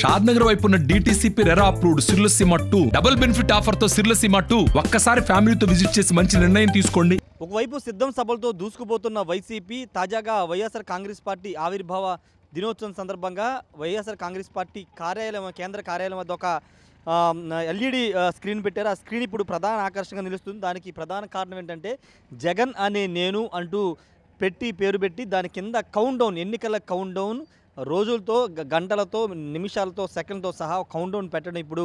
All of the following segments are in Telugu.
షాద్ నగర్ వైపు ఉన్న DTCP RERA approved Sirlaseema two double benefit offer తో సిర్లసీమ టూ ఒక్కసారి ఫ్యామిలీతో విజిట్ చేసి మంచి నిర్ణయం తీసుకోండి ఒకవైపు సిద్ధం సభలతో దూసుకుపోతున్న వైసీపీ తాజాగా వైఎస్ఆర్ కాంగ్రెస్ పార్టీ ఆవిర్భావ దినోత్సవం సందర్భంగా వైఎస్ఆర్ కాంగ్రెస్ పార్టీ కార్యాలయం కేంద్ర కార్యాలయం వద్ద ఒక ఎల్ఈడి స్క్రీన్ పెట్టారు ఆ స్క్రీన్ ఇప్పుడు ప్రధాన ఆకర్షణగా నిలుస్తుంది దానికి ప్రధాన కారణం ఏంటంటే జగన్ అనే నేను అంటూ పెట్టి పేరు పెట్టి దాని కింద కౌంట్ డౌన్ ఎన్నికల కౌంట్ డౌన్ రోజులతో గంటలతో నిమిషాలతో సెకండ్తో సహా కౌంటౌన్ పెట్టడం ఇప్పుడు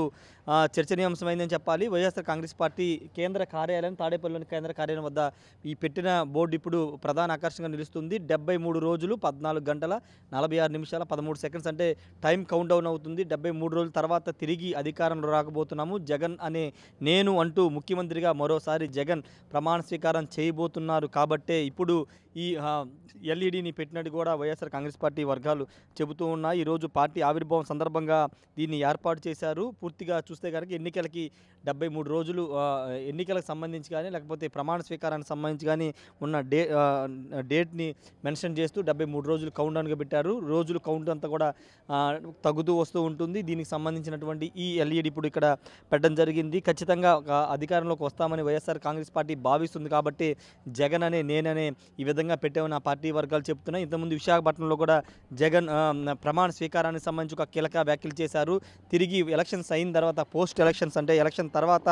చర్చనీయాంశమైందని చెప్పాలి వైఎస్ఆర్ కాంగ్రెస్ పార్టీ కేంద్ర కార్యాలయం తాడేపల్లిలోని కేంద్ర కార్యాలయం వద్ద ఈ పెట్టిన బోర్డు ఇప్పుడు ప్రధాన ఆకర్షణగా నిలుస్తుంది డెబ్బై మూడు రోజులు పద్నాలుగు గంటల నలభై ఆరు నిమిషాల పదమూడు సెకండ్స్ అంటే టైం డౌన్ అవుతుంది డెబ్బై మూడు రోజుల తర్వాత తిరిగి అధికారంలో రాకబోతున్నాము జగన్ అనే నేను అంటూ ముఖ్యమంత్రిగా మరోసారి జగన్ ప్రమాణ స్వీకారం చేయబోతున్నారు కాబట్టే ఇప్పుడు ఈ ఎల్ఈడిని పెట్టినట్టు కూడా వైఎస్ఆర్ కాంగ్రెస్ పార్టీ వర్గాలు చెబుతూ ఉన్నాయి ఈరోజు పార్టీ ఆవిర్భావం సందర్భంగా దీన్ని ఏర్పాటు చేశారు పూర్తిగా చూస్తే కనుక ఎన్నికలకి డెబ్బై మూడు రోజులు ఎన్నికలకు సంబంధించి కానీ లేకపోతే ప్రమాణ స్వీకారానికి సంబంధించి కానీ ఉన్న డే డేట్ని మెన్షన్ చేస్తూ డెబ్బై మూడు రోజులు కౌంట్ డౌన్గా పెట్టారు రోజులు కౌంట్ అంతా కూడా తగ్గుతూ వస్తూ ఉంటుంది దీనికి సంబంధించినటువంటి ఈ ఎల్ఈడి ఇప్పుడు ఇక్కడ పెట్టడం జరిగింది ఖచ్చితంగా అధికారంలోకి వస్తామని వైఎస్ఆర్ కాంగ్రెస్ పార్టీ భావిస్తుంది కాబట్టి జగన్ అనే నేననే ఈ విధంగా విధంగా పెట్టామని ఆ పార్టీ వర్గాలు చెప్తున్నాయి ఇంతకుముందు విశాఖపట్నంలో కూడా జగన్ ప్రమాణ స్వీకారానికి సంబంధించి ఒక కీలక వ్యాఖ్యలు చేశారు తిరిగి ఎలక్షన్స్ అయిన తర్వాత పోస్ట్ ఎలక్షన్స్ అంటే ఎలక్షన్ తర్వాత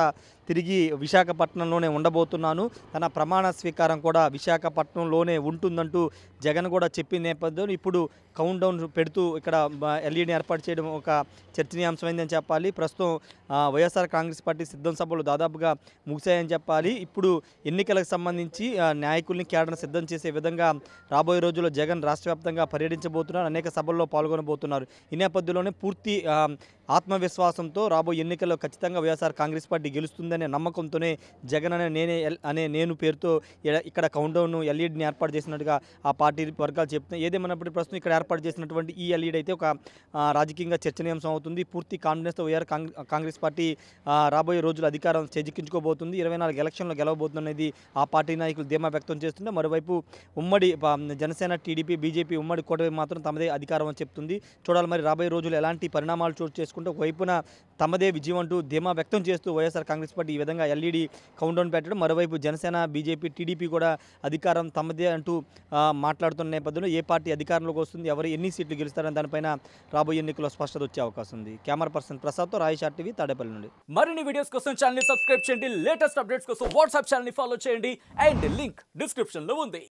తిరిగి విశాఖపట్నంలోనే ఉండబోతున్నాను తన ప్రమాణ స్వీకారం కూడా విశాఖపట్నంలోనే ఉంటుందంటూ జగన్ కూడా చెప్పిన నేపథ్యంలో ఇప్పుడు కౌంట్ డౌన్ పెడుతూ ఇక్కడ ఎల్ఈడి ఏర్పాటు చేయడం ఒక చర్చనీయాంశమైందని చెప్పాలి ప్రస్తుతం వైఎస్ఆర్ కాంగ్రెస్ పార్టీ సిద్ధం సభలు దాదాపుగా ముగిశాయని చెప్పాలి ఇప్పుడు ఎన్నికలకు సంబంధించి నాయకుల్ని కేడర్ సిద్ధం చేసి చేసే విధంగా రాబోయే రోజుల్లో జగన్ రాష్ట్ర వ్యాప్తంగా పర్యటించబోతున్నారు అనేక సభల్లో పాల్గొనబోతున్నారు ఈ నేపథ్యంలోనే పూర్తి ఆత్మవిశ్వాసంతో రాబో ఎన్నికల్లో ఖచ్చితంగా వైఎస్ఆర్ కాంగ్రెస్ పార్టీ గెలుస్తుందనే నమ్మకంతోనే జగన్ అనే నేనే అనే నేను పేరుతో ఇక్కడ కౌంటౌన్ ఎల్ఈడిని ఏర్పాటు చేసినట్టుగా ఆ పార్టీ వర్గాలు చెప్తున్నాయి ఏదేమైనప్పుడు ప్రస్తుతం ఇక్కడ ఏర్పాటు చేసినటువంటి ఈ ఎల్ఈడి అయితే ఒక రాజకీయంగా చర్చనీయాంశం అవుతుంది పూర్తి కాన్ఫిడెన్స్తో వైఆర్ కాంగ్రెస్ పార్టీ రాబోయే రోజులు అధికారం చేజిక్కించుకోబోతుంది ఇరవై నాలుగు ఎలక్షన్లో గెలవబోతుందనేది ఆ పార్టీ నాయకులు ధీమా వ్యక్తం చేస్తుంటే మరోవైపు ఉమ్మడి జనసేన టీడీపీ బీజేపీ ఉమ్మడి కూటమి మాత్రం తమదే అధికారం అని చెప్తుంది చూడాలి మరి రాబోయే రోజులు ఎలాంటి పరిణామాలు చోటు చేసుకుంటారు చూసుకుంటే ఒకవైపున తమదే విజయం అంటూ ధీమా వ్యక్తం చేస్తూ వైఎస్ఆర్ కాంగ్రెస్ పార్టీ ఈ విధంగా ఎల్ఈడి కౌంటౌన్ పెట్టడం మరోవైపు జనసేన బీజేపీ టీడీపీ కూడా అధికారం తమదే అంటూ మాట్లాడుతున్న నేపథ్యంలో ఏ పార్టీ అధికారంలోకి వస్తుంది ఎవరు ఎన్ని సీట్లు గెలుస్తారని దానిపైన రాబోయే ఎన్నికల్లో స్పష్టత వచ్చే అవకాశం ఉంది కెమెరా పర్సన్ ప్రసాద్తో రాయశార్ టీవీ తాడేపల్లి నుండి మరిన్ని వీడియోస్ కోసం ఛానల్ సబ్స్క్రైబ్ చేయండి లేటెస్ట్ అప్డేట్స్ కోసం వాట్సాప్ ఛానల్ ఫాలో చేయండి అండ్ లింక్ డిస్క్రిప్షన్లో ఉంది